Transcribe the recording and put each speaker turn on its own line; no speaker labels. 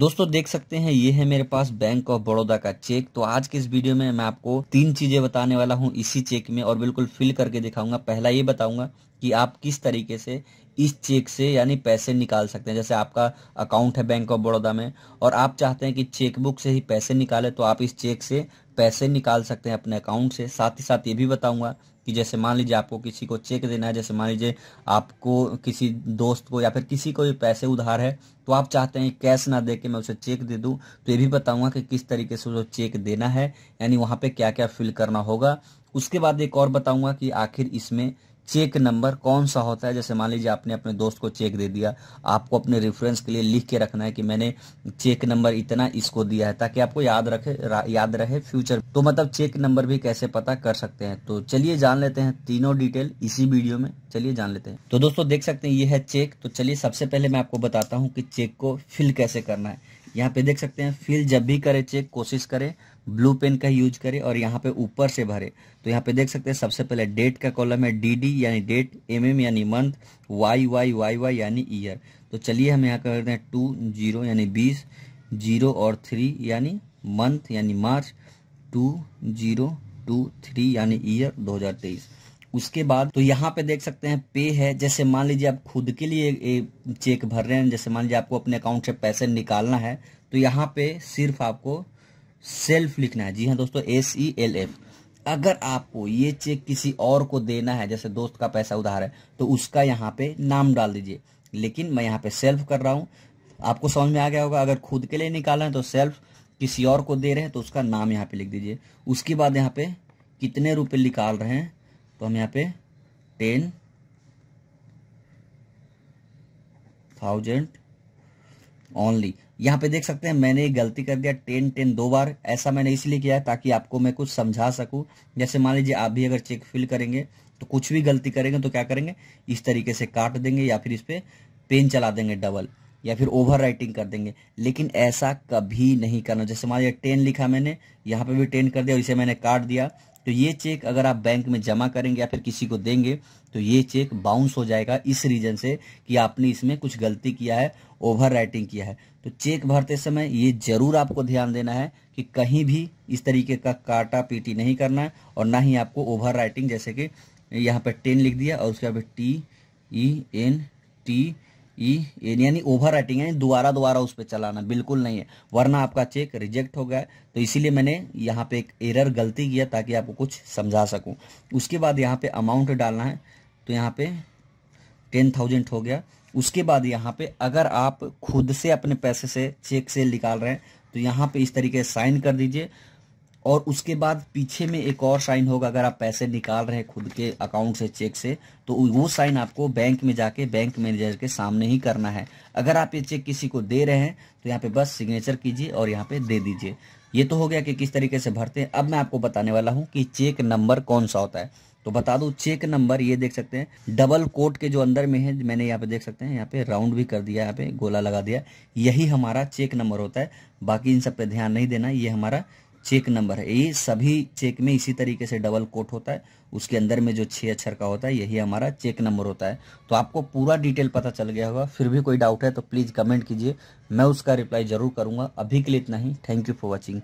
दोस्तों देख सकते हैं ये है मेरे पास बैंक ऑफ बड़ौदा का चेक तो आज के इस वीडियो में मैं आपको तीन चीजें बताने वाला हूँ इसी चेक में और बिल्कुल फिल करके दिखाऊंगा पहला ये बताऊंगा कि आप किस तरीके से इस चेक से यानी पैसे निकाल सकते हैं जैसे आपका अकाउंट है बैंक ऑफ बड़ौदा में और आप चाहते हैं कि चेकबुक से ही पैसे निकाले तो आप इस चेक से पैसे निकाल सकते हैं अपने अकाउंट से साथ ही साथ ये भी बताऊंगा कि जैसे मान लीजिए आपको किसी को चेक देना है जैसे मान लीजिए आपको किसी दोस्त को या फिर किसी को भी पैसे उधार है तो आप चाहते हैं कैश ना दे के मैं उसे चेक दे दूं तो ये भी बताऊंगा कि किस तरीके से उसे चेक देना है यानी वहाँ पे क्या क्या फिल करना होगा उसके बाद एक और बताऊंगा कि आखिर इसमें चेक नंबर कौन सा होता है जैसे मान लीजिए आपने अपने दोस्त को चेक दे दिया आपको अपने रेफरेंस के लिए लिख के रखना है कि मैंने चेक नंबर इतना इसको दिया है ताकि आपको याद रखे याद रहे फ्यूचर तो मतलब चेक नंबर भी कैसे पता कर सकते हैं तो चलिए जान लेते हैं तीनों डिटेल इसी वीडियो में चलिए जान लेते हैं तो दोस्तों देख सकते हैं ये है चेक तो चलिए सबसे पहले मैं आपको बताता हूँ कि चेक को फिल कैसे करना है यहाँ पे देख सकते हैं फिल जब भी करे चेक कोशिश करें ब्लू पेन का यूज करें और यहाँ पे ऊपर से भरे तो यहाँ पे देख सकते हैं सबसे पहले डेट का कॉलम है डी डी यानी डेट एम एम यानी month Y Y Y Y यानी ईयर तो चलिए हम यहाँ करते हैं टू जीरो यानी बीस जीरो और थ्री यानी मंथ यानी March two zero two three यानी ईयर दो हज़ार तेईस उसके बाद तो यहाँ पे देख सकते हैं पे है जैसे मान लीजिए आप खुद के लिए ए, चेक भर रहे हैं जैसे मान लीजिए आपको अपने अकाउंट से पैसे निकालना है तो यहाँ पे सिर्फ आपको सेल्फ लिखना है जी हाँ दोस्तों एस ई एल एफ अगर आपको ये चेक किसी और को देना है जैसे दोस्त का पैसा उधार है तो उसका यहाँ पे नाम डाल दीजिए लेकिन मैं यहाँ पे सेल्फ कर रहा हूँ आपको समझ में आ गया होगा अगर खुद के लिए निकालना है तो सेल्फ किसी और को दे रहे हैं तो उसका नाम यहाँ पे लिख दीजिए उसके बाद यहाँ पे कितने रुपए निकाल रहे हैं तो हम यहाँ पे टेन थाउजेंड ओनली यहाँ पे देख सकते हैं मैंने गलती कर दिया टेन टेन दो बार ऐसा मैंने इसलिए किया है ताकि आपको मैं कुछ समझा सकूं जैसे मान लीजिए आप भी अगर चेक फिल करेंगे तो कुछ भी गलती करेंगे तो क्या करेंगे इस तरीके से काट देंगे या फिर इस पर पेन चला देंगे डबल या फिर ओवर राइटिंग कर देंगे लेकिन ऐसा कभी नहीं करना जैसे मान लीजिए टेन लिखा मैंने यहाँ पे भी टेन कर दिया इसे मैंने काट दिया तो ये चेक अगर आप बैंक में जमा करेंगे या फिर किसी को देंगे तो ये चेक बाउंस हो जाएगा इस रीजन से कि आपने इसमें कुछ गलती किया है ओवर राइटिंग किया है तो चेक भरते समय ये जरूर आपको ध्यान देना है कि कहीं भी इस तरीके का काटा पीटी नहीं करना है और ना ही आपको ओवर राइटिंग जैसे कि यहाँ पर टेन लिख दिया और उसके बाद T E N T E, यानी ओवर राइटिंग यानी दोबारा दोबारा उस पर चलाना बिल्कुल नहीं है वरना आपका चेक रिजेक्ट हो गया तो इसीलिए मैंने यहाँ पे एक एरर गलती किया ताकि आपको कुछ समझा सकूँ उसके बाद यहाँ पे अमाउंट डालना है तो यहाँ पे टेन थाउजेंड हो गया उसके बाद यहाँ पे अगर आप खुद से अपने पैसे से चेक से निकाल रहे हैं तो यहाँ पे इस तरीके साइन कर दीजिए और उसके बाद पीछे में एक और साइन होगा अगर आप पैसे निकाल रहे हैं खुद के अकाउंट से चेक से तो वो साइन आपको बैंक में जाके बैंक मैनेजर के सामने ही करना है अगर आप ये चेक किसी को दे रहे हैं तो यहाँ पे बस सिग्नेचर कीजिए और यहाँ पे दे दीजिए ये तो हो गया कि किस तरीके से भरते हैं अब मैं आपको बताने वाला हूँ कि चेक नंबर कौन सा होता है तो बता दो चेक नंबर ये देख सकते हैं डबल कोट के जो अंदर में है मैंने यहाँ पे देख सकते हैं यहाँ पे राउंड भी कर दिया यहाँ पे गोला लगा दिया यही हमारा चेक नंबर होता है बाकी इन सब पे ध्यान नहीं देना ये हमारा चेक नंबर है ये सभी चेक में इसी तरीके से डबल कोट होता है उसके अंदर में जो छः अक्षर का होता है यही हमारा चेक नंबर होता है तो आपको पूरा डिटेल पता चल गया होगा फिर भी कोई डाउट है तो प्लीज़ कमेंट कीजिए मैं उसका रिप्लाई ज़रूर करूँगा अभी के लिए इतना ही थैंक यू फॉर वॉचिंग